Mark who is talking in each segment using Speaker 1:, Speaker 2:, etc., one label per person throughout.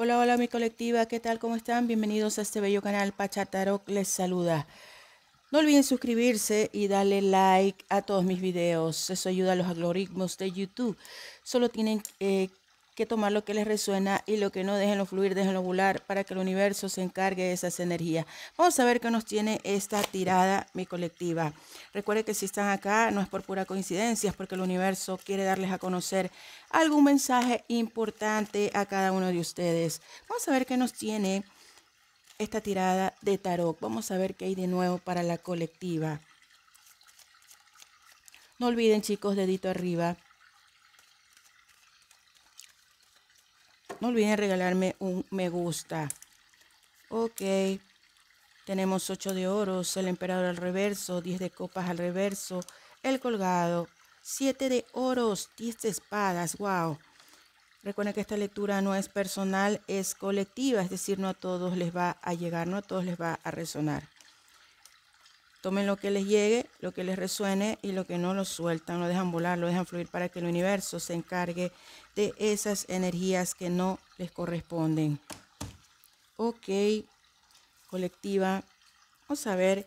Speaker 1: Hola, hola mi colectiva, ¿qué tal? ¿Cómo están? Bienvenidos a este bello canal Pachatarok les saluda. No olviden suscribirse y darle like a todos mis videos. Eso ayuda a los algoritmos de YouTube. Solo tienen que eh, que tomar lo que les resuena y lo que no, dejen fluir, dejen volar para que el universo se encargue de esas energías. Vamos a ver qué nos tiene esta tirada, mi colectiva. Recuerden que si están acá no es por pura coincidencia, es porque el universo quiere darles a conocer algún mensaje importante a cada uno de ustedes. Vamos a ver qué nos tiene esta tirada de tarot. Vamos a ver qué hay de nuevo para la colectiva. No olviden chicos, dedito arriba No olviden regalarme un me gusta. Ok. Tenemos 8 de oros, el emperador al reverso, 10 de copas al reverso, el colgado, 7 de oros, 10 de espadas. Wow. Recuerden que esta lectura no es personal, es colectiva, es decir, no a todos les va a llegar, no a todos les va a resonar. Tomen lo que les llegue, lo que les resuene y lo que no lo sueltan, lo dejan volar, lo dejan fluir para que el universo se encargue de esas energías que no les corresponden. Ok, colectiva, vamos a ver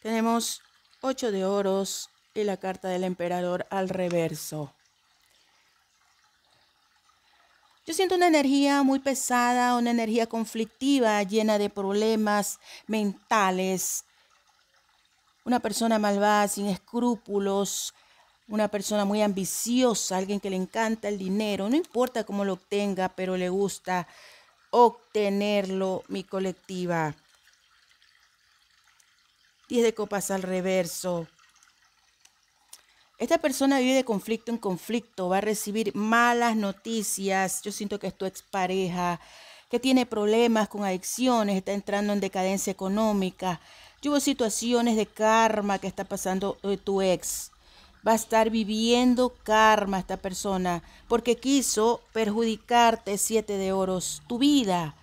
Speaker 1: Tenemos 8 de oros y la carta del emperador al reverso. Yo siento una energía muy pesada, una energía conflictiva, llena de problemas mentales. Una persona malvada, sin escrúpulos, una persona muy ambiciosa, alguien que le encanta el dinero, no importa cómo lo obtenga, pero le gusta obtenerlo, mi colectiva. 10 de copas al reverso. Esta persona vive de conflicto en conflicto, va a recibir malas noticias. Yo siento que es tu expareja, que tiene problemas con adicciones, está entrando en decadencia económica. Yo situaciones de karma que está pasando eh, tu ex. Va a estar viviendo karma esta persona porque quiso perjudicarte, siete de oros, tu vida.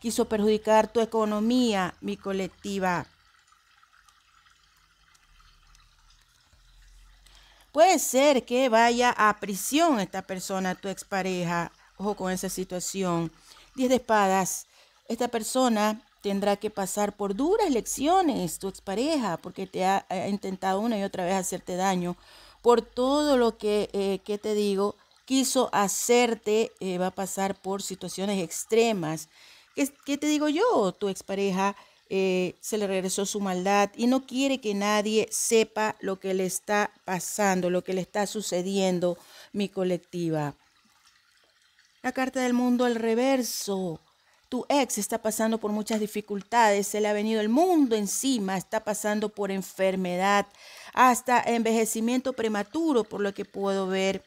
Speaker 1: Quiso perjudicar tu economía, mi colectiva. Puede ser que vaya a prisión esta persona, tu expareja. Ojo con esa situación. Diez de espadas. Esta persona tendrá que pasar por duras lecciones, tu expareja, porque te ha, intentado una y otra vez hacerte daño. Por todo lo que, eh, te digo, quiso hacerte, eh, va a pasar por situaciones extremas. ¿Qué, ¿Qué, te digo yo? Tu expareja eh, se le regresó su maldad y no quiere que nadie sepa lo que le está pasando, lo que le está sucediendo mi colectiva. La carta del mundo al reverso. Tu ex está pasando por muchas dificultades, se le ha venido el mundo encima, está pasando por enfermedad, hasta envejecimiento prematuro, por lo que puedo ver.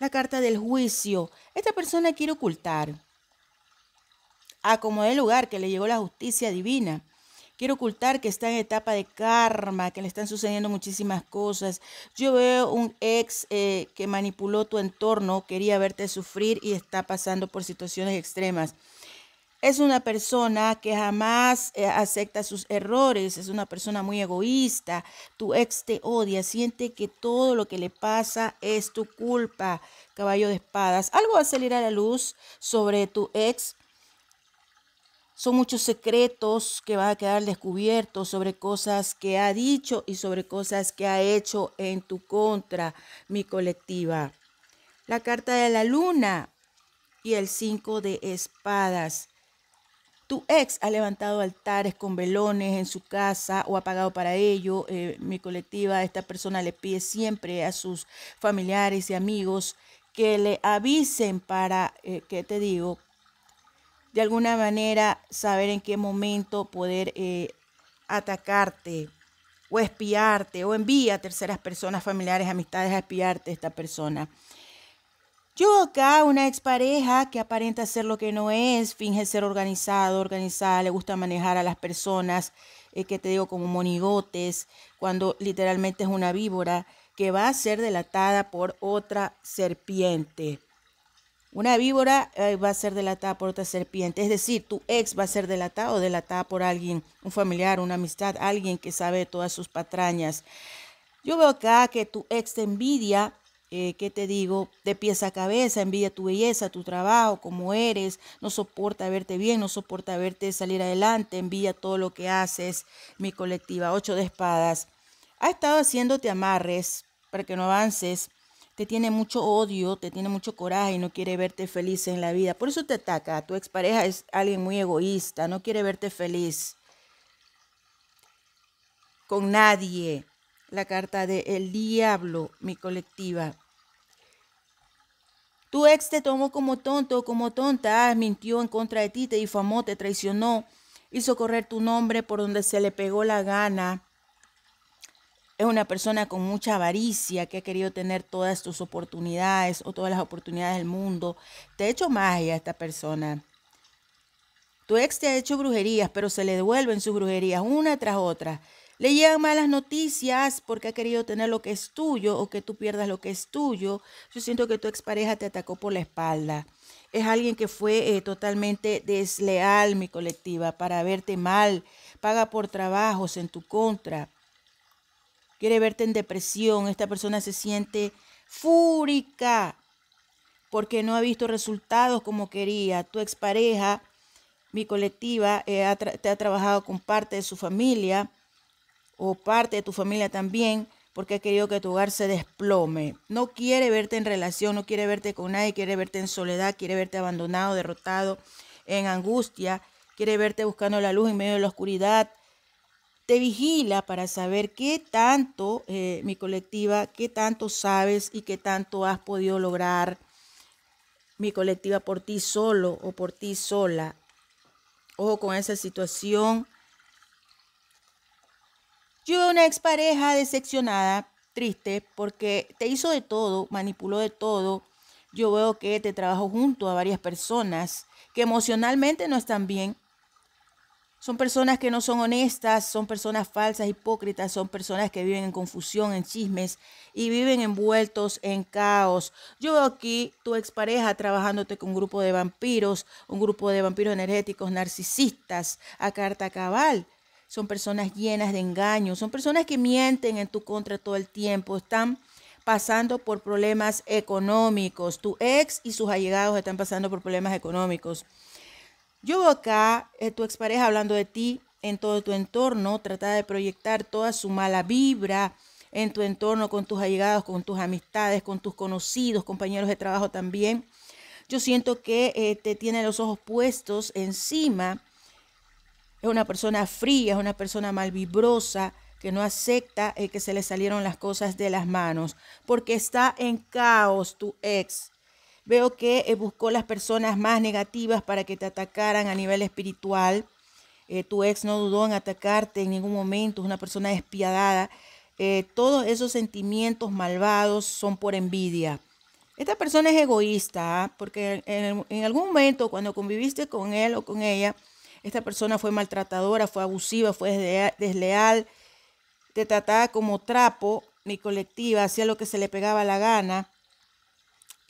Speaker 1: La carta del juicio. Esta persona quiere ocultar. Ah, como el lugar que le llegó la justicia divina. Quiero ocultar que está en etapa de karma, que le están sucediendo muchísimas cosas. Yo veo un ex eh, que manipuló tu entorno, quería verte sufrir y está pasando por situaciones extremas. Es una persona que jamás eh, acepta sus errores, es una persona muy egoísta, tu ex te odia, siente que todo lo que le pasa es tu culpa, caballo de espadas. Algo va a salir a la luz sobre tu ex son muchos secretos que van a quedar descubiertos sobre cosas que ha dicho y sobre cosas que ha hecho en tu contra, mi colectiva. La carta de la luna y el cinco de espadas. Tu ex ha levantado altares con velones en su casa o ha pagado para ello. Eh, mi colectiva, esta persona le pide siempre a sus familiares y amigos que le avisen para, que eh, ¿qué te digo? de alguna manera saber en qué momento poder eh, atacarte o espiarte o envía a terceras personas, familiares, amistades a espiarte a esta persona. Yo acá, una expareja que aparenta ser lo que no es, finge ser organizado, organizada, le gusta manejar a las personas, eh, que te digo, como monigotes, cuando literalmente es una víbora que va a ser delatada por otra serpiente. Una víbora eh, va a ser delatada por otra serpiente, es decir, tu ex va a ser delatado o delatada por alguien, un familiar, una amistad, alguien que sabe todas sus patrañas. Yo veo acá que tu ex te envidia, eh, ¿qué te digo? De pies a cabeza, envidia tu belleza, tu trabajo, cómo eres, no soporta verte bien, no soporta verte salir adelante, envidia todo lo que haces, mi colectiva, ocho de espadas. Ha estado haciéndote amarres para que no avances te tiene mucho odio, te tiene mucho coraje y no quiere verte feliz en la vida. Por eso te ataca. Tu expareja es alguien muy egoísta, no quiere verte feliz con nadie. La carta de El Diablo, mi colectiva. Tu ex te tomó como tonto, como tonta, ah, mintió en contra de ti, te difamó, te traicionó, hizo correr tu nombre por donde se le pegó la gana es una persona con mucha avaricia que ha querido tener todas tus oportunidades o todas las oportunidades del mundo. Te ha hecho magia esta persona. Tu ex te ha hecho brujerías, pero se le devuelven sus brujerías una tras otra. Le llegan malas noticias porque ha querido tener lo que es tuyo o que tú pierdas lo que es tuyo. Yo siento que tu expareja te atacó por la espalda. Es alguien que fue eh, totalmente desleal, mi colectiva, para verte mal. Paga por trabajos en tu contra quiere verte en depresión, esta persona se siente fúrica porque no ha visto resultados como quería. Tu expareja, mi colectiva, eh, te ha trabajado con parte de su familia o parte de tu familia también porque ha querido que tu hogar se desplome. No quiere verte en relación, no quiere verte con nadie, quiere verte en soledad, quiere verte abandonado, derrotado, en angustia, quiere verte buscando la luz en medio de la oscuridad, te vigila para saber qué tanto, eh, mi colectiva, qué tanto sabes y qué tanto has podido lograr, mi colectiva, por ti solo o por ti sola. Ojo con esa situación. Yo veo una expareja decepcionada, triste, porque te hizo de todo, manipuló de todo. Yo veo que te trabajó junto a varias personas que emocionalmente no están bien son personas que no son honestas, son personas falsas, hipócritas, son personas que viven en confusión, en chismes y viven envueltos en caos. Yo veo aquí tu expareja trabajándote con un grupo de vampiros, un grupo de vampiros energéticos, narcisistas, a carta cabal. Son personas llenas de engaños, son personas que mienten en tu contra todo el tiempo, están pasando por problemas económicos. Tu ex y sus allegados están pasando por problemas económicos yo veo acá eh, tu expareja hablando de ti en todo tu entorno, trata de proyectar toda su mala vibra en tu entorno, con tus allegados, con tus amistades, con tus conocidos, compañeros de trabajo también. Yo siento que eh, te tiene los ojos puestos encima. Es una persona fría, es una persona malvibrosa, que no acepta eh, que se le salieron las cosas de las manos, porque está en caos tu ex. Veo que eh, buscó las personas más negativas para que te atacaran a nivel espiritual. Eh, tu ex no dudó en atacarte en ningún momento, es una persona despiadada. Eh, todos esos sentimientos malvados son por envidia. Esta persona es egoísta, ¿ah? porque en, algún momento cuando conviviste con él o con ella, esta persona fue maltratadora, fue abusiva, fue desleal, te trataba como trapo, ni colectiva, hacía lo que se le pegaba la gana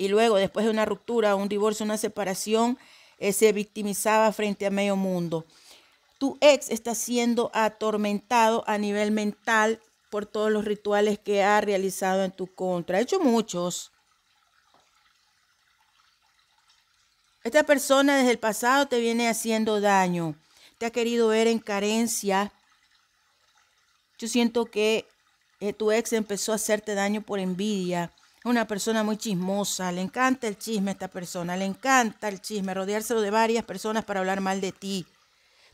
Speaker 1: y luego después de una ruptura, un divorcio, una separación, eh, se victimizaba frente a medio mundo. Tu ex está siendo atormentado a nivel mental por todos los rituales que ha realizado en tu contra. Ha hecho muchos. Esta persona desde el pasado te viene haciendo daño. Te ha querido ver en carencia. Yo siento que eh, tu ex empezó a hacerte daño por envidia una persona muy chismosa, le encanta el chisme a esta persona, le encanta el chisme, rodeárselo de varias personas para hablar mal de ti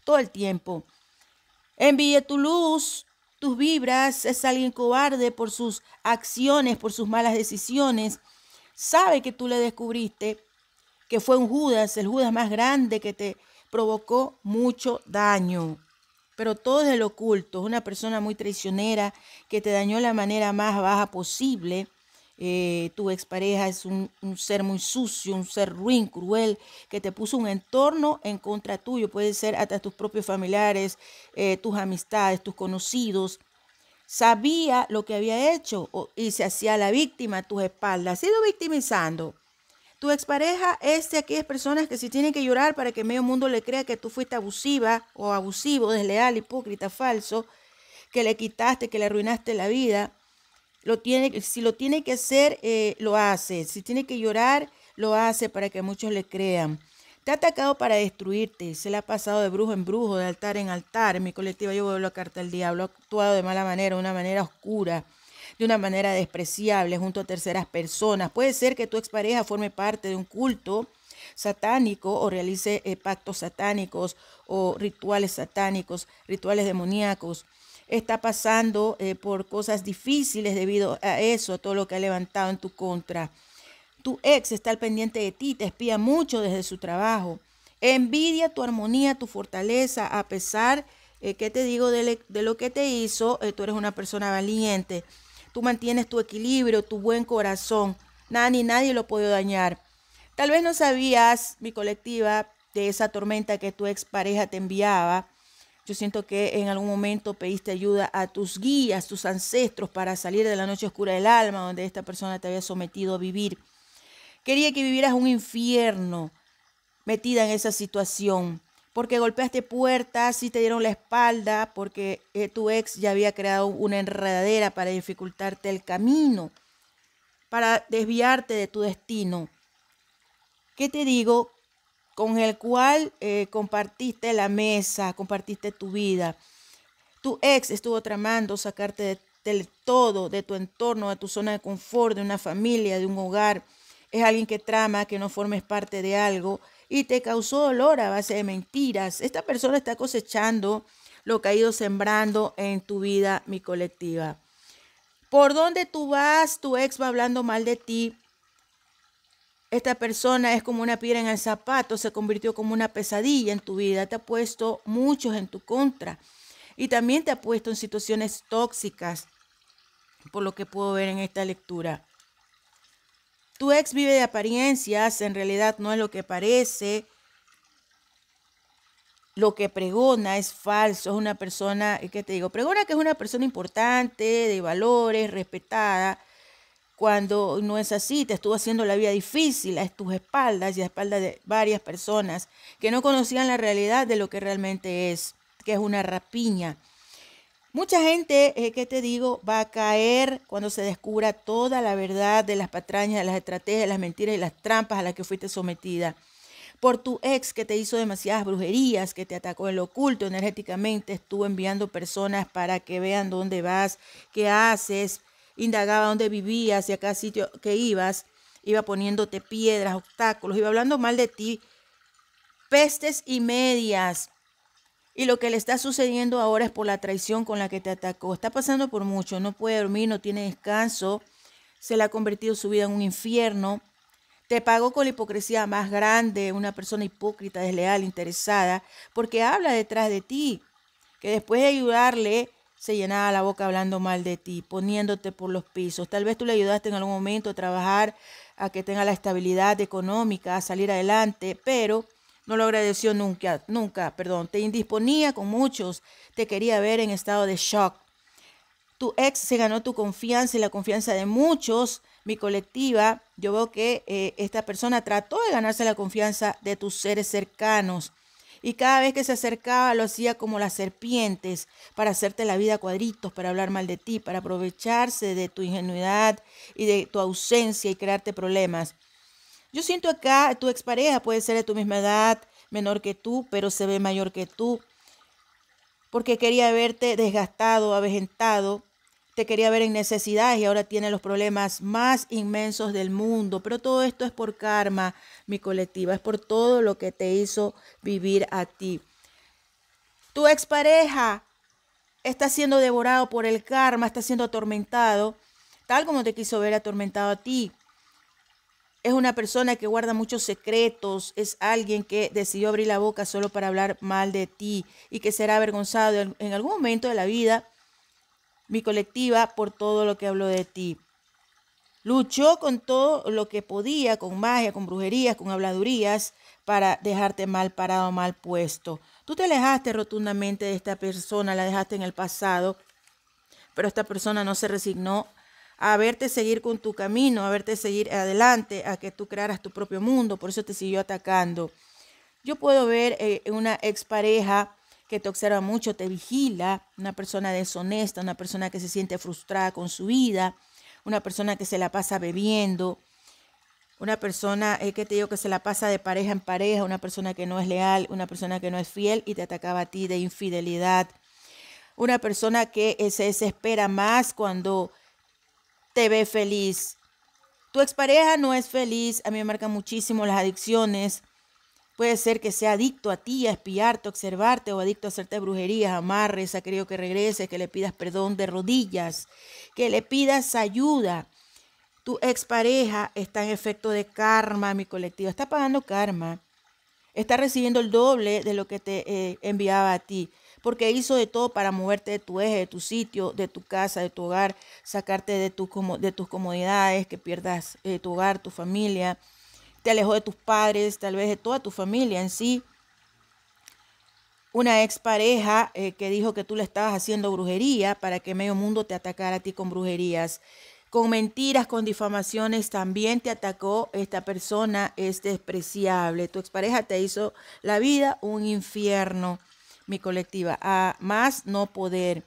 Speaker 1: todo el tiempo. Envíe tu luz, tus vibras, es alguien cobarde por sus acciones, por sus malas decisiones. Sabe que tú le descubriste que fue un Judas, el Judas más grande que te provocó mucho daño. Pero todo es el oculto, es una persona muy traicionera que te dañó de la manera más baja posible eh, tu expareja es un, ser muy sucio, un ser ruin, cruel, que te puso un entorno en contra tuyo. Puede ser hasta tus propios familiares, eh, tus amistades, tus conocidos. Sabía lo que había hecho y se hacía la víctima a tus espaldas. Ha sido victimizando. Tu expareja es de aquellas personas que si tienen que llorar para que medio mundo le crea que tú fuiste abusiva o abusivo, desleal, hipócrita, falso, que le quitaste, que le arruinaste la vida lo tiene, si lo tiene que hacer, eh, lo hace. Si tiene que llorar, lo hace para que muchos le crean. Te ha atacado para destruirte, se le ha pasado de brujo en brujo, de altar en altar. En mi colectiva yo vuelvo a carta al diablo, ha actuado de mala manera, de una manera oscura, de una manera despreciable, junto a terceras personas. Puede ser que tu expareja forme parte de un culto satánico o realice eh, pactos satánicos o rituales satánicos, rituales demoníacos está pasando eh, por cosas difíciles debido a eso, a todo lo que ha levantado en tu contra. Tu ex está al pendiente de ti, te espía mucho desde su trabajo. Envidia tu armonía, tu fortaleza, a pesar, eh, que te digo, de, lo que te hizo, eh, tú eres una persona valiente. Tú mantienes tu equilibrio, tu buen corazón. Nada ni nadie lo puede dañar. Tal vez no sabías, mi colectiva, de esa tormenta que tu expareja te enviaba yo siento que en algún momento pediste ayuda a tus guías, tus ancestros, para salir de la noche oscura del alma donde esta persona te había sometido a vivir. Quería que vivieras un infierno metida en esa situación, porque golpeaste puertas y te dieron la espalda, porque eh, tu ex ya había creado una enredadera para dificultarte el camino, para desviarte de tu destino. ¿Qué te digo? con el cual eh, compartiste la mesa, compartiste tu vida. Tu ex estuvo tramando sacarte del todo, de tu entorno, de tu zona de confort, de una familia, de un hogar. Es alguien que trama que no formes parte de algo y te causó dolor a base de mentiras. Esta persona está cosechando lo que ha ido sembrando en tu vida, mi colectiva. Por dónde tú vas, tu ex va hablando mal de ti, esta persona es como una piedra en el zapato, se convirtió como una pesadilla en tu vida, te ha puesto muchos en tu contra y también te ha puesto en situaciones tóxicas, por lo que puedo ver en esta lectura. Tu ex vive de apariencias, en realidad no es lo que parece. Lo que pregona es falso, es una persona, ¿qué te digo? Pregona que es una persona importante, de valores, respetada, cuando no es así, te estuvo haciendo la vida difícil a tus espaldas y a espaldas de varias personas que no conocían la realidad de lo que realmente es, que es una rapiña. Mucha gente, eh, que te digo, va a caer cuando se descubra toda la verdad de las patrañas, de las estrategias, de las mentiras y las trampas a las que fuiste sometida. Por tu ex que te hizo demasiadas brujerías, que te atacó en lo oculto energéticamente, estuvo enviando personas para que vean dónde vas, qué haces, indagaba dónde vivías y a cada sitio que ibas, iba poniéndote piedras, obstáculos, iba hablando mal de ti, pestes y medias. Y lo que le está sucediendo ahora es por la traición con la que te atacó. Está pasando por mucho, no puede dormir, no tiene descanso, se le ha convertido su vida en un infierno. Te pagó con la hipocresía más grande, una persona hipócrita, desleal, interesada, porque habla detrás de ti, que después de ayudarle, se llenaba la boca hablando mal de ti, poniéndote por los pisos. Tal vez tú le ayudaste en algún momento a trabajar, a que tenga la estabilidad económica, a salir adelante, pero no lo agradeció nunca, nunca, perdón. Te indisponía con muchos, te quería ver en estado de shock. Tu ex se ganó tu confianza y la confianza de muchos. Mi colectiva, yo veo que eh, esta persona trató de ganarse la confianza de tus seres cercanos y cada vez que se acercaba lo hacía como las serpientes, para hacerte la vida cuadritos, para hablar mal de ti, para aprovecharse de tu ingenuidad y de tu ausencia y crearte problemas. Yo siento acá, tu expareja puede ser de tu misma edad, menor que tú, pero se ve mayor que tú, porque quería verte desgastado, avejentado, te quería ver en necesidad y ahora tiene los problemas más inmensos del mundo. Pero todo esto es por karma, mi colectiva, es por todo lo que te hizo vivir a ti. Tu expareja está siendo devorado por el karma, está siendo atormentado, tal como te quiso ver atormentado a ti. Es una persona que guarda muchos secretos, es alguien que decidió abrir la boca solo para hablar mal de ti y que será avergonzado en algún momento de la vida mi colectiva por todo lo que habló de ti. Luchó con todo lo que podía, con magia, con brujerías, con habladurías, para dejarte mal parado, mal puesto. Tú te alejaste rotundamente de esta persona, la dejaste en el pasado, pero esta persona no se resignó a verte seguir con tu camino, a verte seguir adelante, a que tú crearas tu propio mundo, por eso te siguió atacando. Yo puedo ver eh, una expareja que te observa mucho, te vigila, una persona deshonesta, una persona que se siente frustrada con su vida, una persona que se la pasa bebiendo, una persona eh, que te digo que se la pasa de pareja en pareja, una persona que no es leal, una persona que no es fiel y te atacaba a ti de infidelidad, una persona que eh, se desespera más cuando te ve feliz. Tu expareja no es feliz, a mí me marcan muchísimo las adicciones, Puede ser que sea adicto a ti, a espiarte, a observarte o adicto a hacerte brujerías, amarres, a querido que regreses, que le pidas perdón de rodillas, que le pidas ayuda. Tu expareja está en efecto de karma, mi colectivo. Está pagando karma. Está recibiendo el doble de lo que te eh, enviaba a ti porque hizo de todo para moverte de tu eje, de tu sitio, de tu casa, de tu hogar, sacarte de, tu, de tus comodidades, que pierdas eh, tu hogar, tu familia, te alejó de tus padres, tal vez de toda tu familia en sí. Una expareja eh, que dijo que tú le estabas haciendo brujería para que medio mundo te atacara a ti con brujerías. Con mentiras, con difamaciones, también te atacó esta persona, es despreciable. Tu expareja te hizo la vida un infierno, mi colectiva, a más no poder.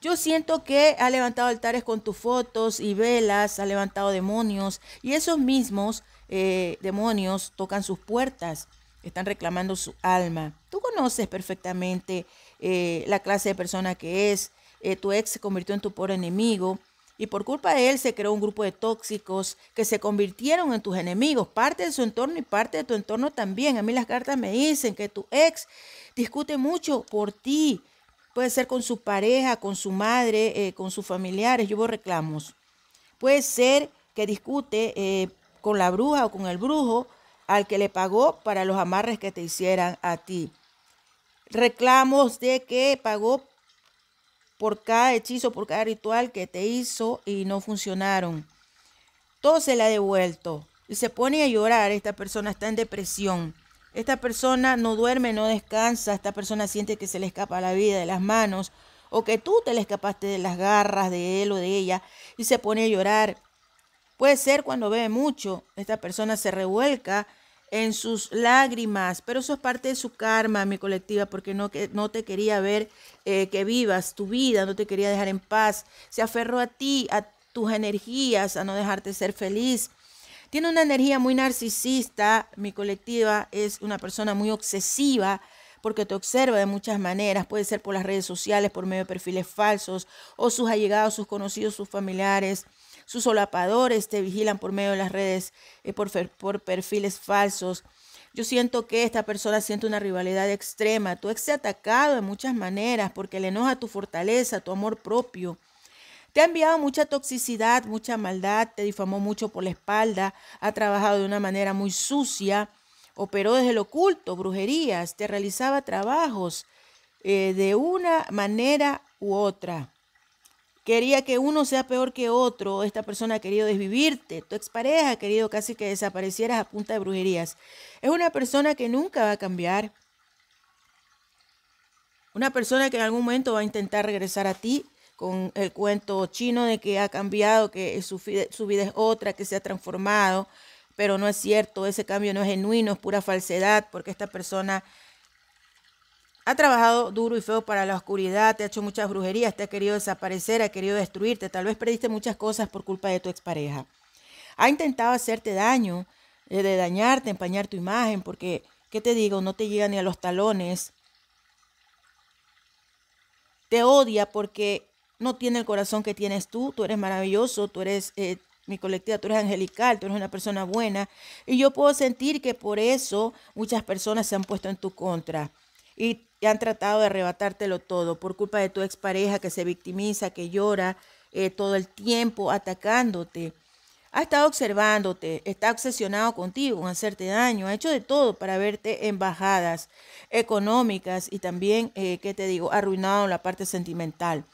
Speaker 1: Yo siento que ha levantado altares con tus fotos y velas, ha levantado demonios y esos mismos eh, demonios tocan sus puertas, están reclamando su alma. Tú conoces perfectamente eh, la clase de persona que es. Eh, tu ex se convirtió en tu pobre enemigo. Y por culpa de él se creó un grupo de tóxicos que se convirtieron en tus enemigos, parte de su entorno y parte de tu entorno también. A mí las cartas me dicen que tu ex discute mucho por ti. Puede ser con su pareja, con su madre, con sus familiares. Yo hubo reclamos. Puede ser que discute con la bruja o con el brujo al que le pagó para los amarres que te hicieran a ti. Reclamos de que pagó por cada hechizo, por cada ritual que te hizo y no funcionaron. Todo se le ha devuelto y se pone a llorar. Esta persona está en depresión. Esta persona no duerme, no descansa. Esta persona siente que se le escapa la vida de las manos o que tú te le escapaste de las garras de él o de ella y se pone a llorar Puede ser cuando bebe mucho, esta persona se revuelca en sus lágrimas, pero eso es parte de su karma, mi colectiva, porque no, que, no te quería ver eh, que vivas tu vida, no te quería dejar en paz, se aferró a ti, a tus energías, a no dejarte ser feliz. Tiene una energía muy narcisista, mi colectiva es una persona muy obsesiva, porque te observa de muchas maneras, puede ser por las redes sociales, por medio de perfiles falsos, o sus allegados, sus conocidos, sus familiares, sus solapadores te vigilan por medio de las redes, eh, por, perfiles falsos. Yo siento que esta persona siente una rivalidad extrema. Tú sido atacado de muchas maneras porque le enoja tu fortaleza, tu amor propio. Te ha enviado mucha toxicidad, mucha maldad, te difamó mucho por la espalda, ha trabajado de una manera muy sucia, operó desde el oculto, brujerías, te realizaba trabajos eh, de una manera u otra quería que uno sea peor que otro, esta persona ha querido desvivirte, tu expareja ha querido casi que desaparecieras a punta de brujerías. Es una persona que nunca va a cambiar. Una persona que en algún momento va a intentar regresar a ti con el cuento chino de que ha cambiado, que su, su vida es otra, que se ha transformado, pero no es cierto, ese cambio no es genuino, es pura falsedad, porque esta persona ha trabajado duro y feo para la oscuridad, te ha hecho muchas brujerías, te ha querido desaparecer, ha querido destruirte, tal vez perdiste muchas cosas por culpa de tu expareja. Ha intentado hacerte daño, eh, de dañarte, empañar tu imagen, porque, ¿qué te digo? No te llega ni a los talones. Te odia porque no tiene el corazón que tienes tú, tú eres maravilloso, tú eres eh, mi colectiva, tú eres angelical, tú eres una persona buena. Y yo puedo sentir que por eso muchas personas se han puesto en tu contra y han tratado de arrebatártelo todo por culpa de tu expareja que se victimiza, que llora eh, todo el tiempo atacándote. Ha estado observándote, está obsesionado contigo, en hacerte daño, ha hecho de todo para verte en bajadas económicas y también, eh, ¿qué te digo?, arruinado en la parte sentimental.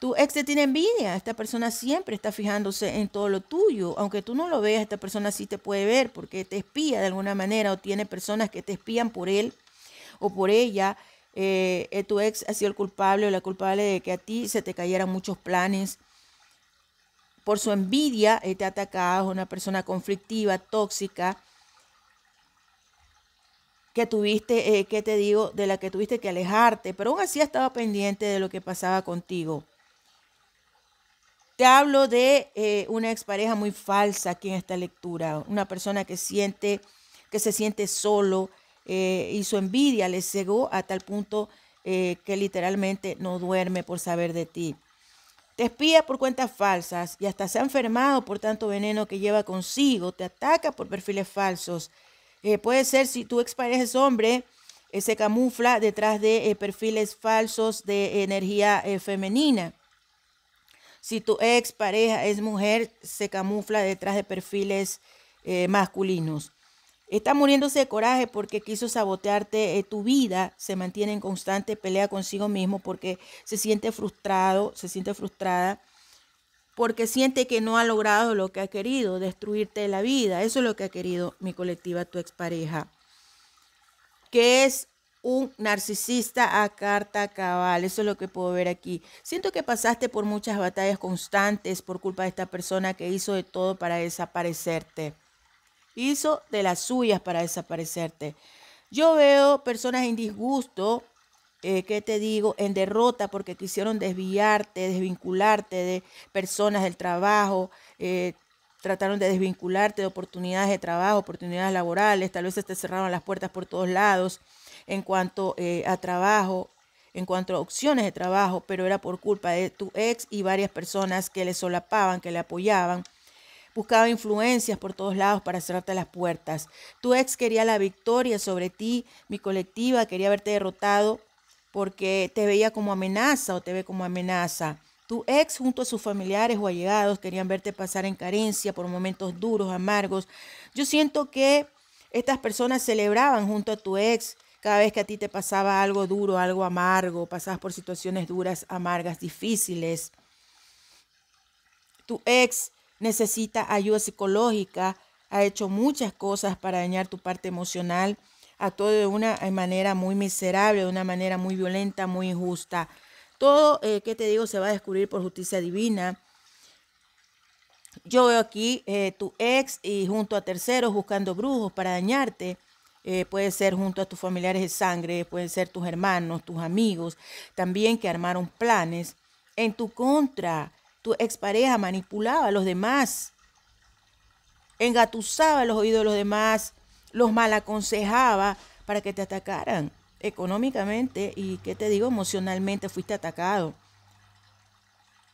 Speaker 1: Tu ex te tiene envidia, esta persona siempre está fijándose en todo lo tuyo, aunque tú no lo veas, esta persona sí te puede ver porque te espía de alguna manera o tiene personas que te espían por él o por ella eh, eh, tu ex ha sido el culpable o la culpable de que a ti se te cayeran muchos planes. Por su envidia eh, te te atacado una persona conflictiva, tóxica, que tuviste, ¿qué te digo, de la que tuviste que alejarte, pero aún así estaba pendiente de lo que pasaba contigo. Te hablo de una expareja muy falsa aquí en esta lectura, una persona que siente, que se siente solo, eh, y su envidia le cegó a tal punto eh, que literalmente no duerme por saber de ti. Te espía por cuentas falsas y hasta se ha enfermado por tanto veneno que lleva consigo. Te ataca por perfiles falsos. Eh, puede ser si tu expareja es hombre, se camufla detrás de perfiles falsos de energía femenina. Si tu expareja es mujer, se camufla detrás de perfiles masculinos. Está muriéndose de coraje porque quiso sabotearte eh, tu vida. Se mantiene en constante pelea consigo mismo porque se siente frustrado, se siente frustrada porque siente que no ha logrado lo que ha querido, destruirte la vida. Eso es lo que ha querido mi colectiva, tu expareja, que es un narcisista a carta cabal. Eso es lo que puedo ver aquí. Siento que pasaste por muchas batallas constantes por culpa de esta persona que hizo de todo para desaparecerte hizo de las suyas para desaparecerte. Yo veo personas en disgusto, eh, ¿qué te digo? En derrota porque quisieron desviarte, desvincularte de personas del trabajo, eh, trataron de desvincularte de oportunidades de trabajo, oportunidades laborales, tal vez te cerraron las puertas por todos lados en cuanto eh, a trabajo, en cuanto a opciones de trabajo, pero era por culpa de tu ex y varias personas que le solapaban, que le apoyaban. Buscaba influencias por todos lados para cerrarte las puertas. Tu ex quería la victoria sobre ti, mi colectiva quería verte derrotado porque te veía como amenaza o te ve como amenaza. Tu ex junto a sus familiares o allegados querían verte pasar en carencia por momentos duros, amargos. Yo siento que estas personas celebraban junto a tu ex cada vez que a ti te pasaba algo duro, algo amargo, pasabas por situaciones duras, amargas, difíciles. Tu ex necesita ayuda psicológica, ha hecho muchas cosas para dañar tu parte emocional, actuó de una manera muy miserable, de una manera muy violenta, muy injusta. Todo, eh, que te digo, se va a descubrir por justicia divina. Yo veo aquí eh, tu ex y junto a terceros buscando brujos para dañarte. Eh, puede ser junto a tus familiares de sangre, pueden ser tus hermanos, tus amigos, también que armaron planes en tu contra tu expareja manipulaba a los demás, engatusaba los oídos de los demás, los malaconsejaba para que te atacaran económicamente y, ¿qué te digo?, emocionalmente fuiste atacado.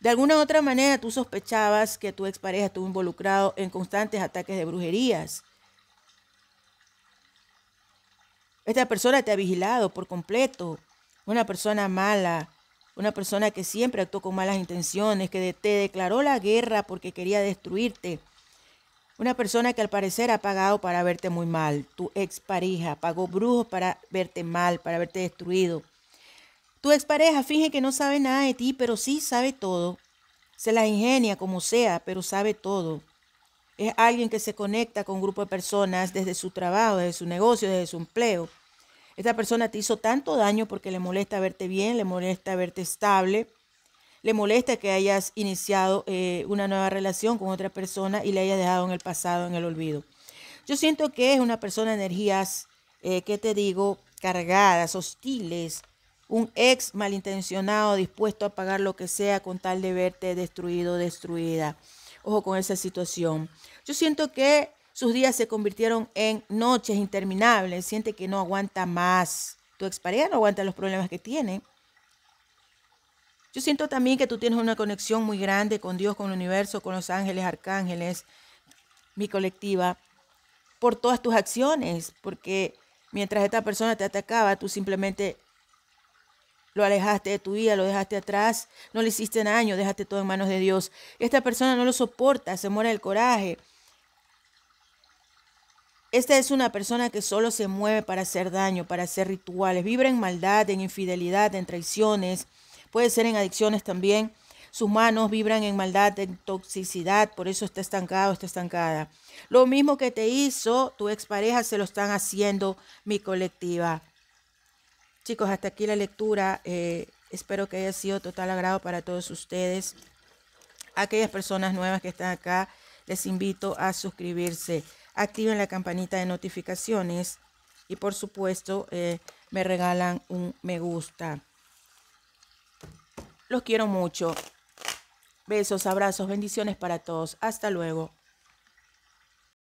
Speaker 1: De alguna u otra manera tú sospechabas que tu expareja estuvo involucrado en constantes ataques de brujerías. Esta persona te ha vigilado por completo, una persona mala, una persona que siempre actuó con malas intenciones, que te declaró la guerra porque quería destruirte. Una persona que al parecer ha pagado para verte muy mal. Tu expareja pagó brujos para verte mal, para verte destruido. Tu expareja finge que no sabe nada de ti, pero sí sabe todo. Se las ingenia como sea, pero sabe todo. Es alguien que se conecta con un grupo de personas desde su trabajo, desde su negocio, desde su empleo esta persona te hizo tanto daño porque le molesta verte bien, le molesta verte estable, le molesta que hayas iniciado eh, una nueva relación con otra persona y le hayas dejado en el pasado, en el olvido. Yo siento que es una persona de energías, eh, ¿qué te digo? Cargadas, hostiles, un ex malintencionado dispuesto a pagar lo que sea con tal de verte destruido, destruida. Ojo con esa situación. Yo siento que sus días se convirtieron en noches interminables. Siente que no aguanta más. Tu expareja no aguanta los problemas que tiene. Yo siento también que tú tienes una conexión muy grande con Dios, con el universo, con los ángeles, arcángeles, mi colectiva, por todas tus acciones, porque mientras esta persona te atacaba, tú simplemente lo alejaste de tu vida, lo dejaste atrás, no le hiciste daño, dejaste todo en manos de Dios. Esta persona no lo soporta, se muere el coraje, esta es una persona que solo se mueve para hacer daño, para hacer rituales. Vibra en maldad, en infidelidad, en traiciones. Puede ser en adicciones también. Sus manos vibran en maldad, en toxicidad, por eso está estancado, está estancada. Lo mismo que te hizo tu expareja se lo están haciendo mi colectiva. Chicos, hasta aquí la lectura. Eh, espero que haya sido total agrado para todos ustedes. Aquellas personas nuevas que están acá, les invito a suscribirse activen la campanita de notificaciones y por supuesto eh, me regalan un me gusta. Los quiero mucho. Besos, abrazos, bendiciones para todos. Hasta luego.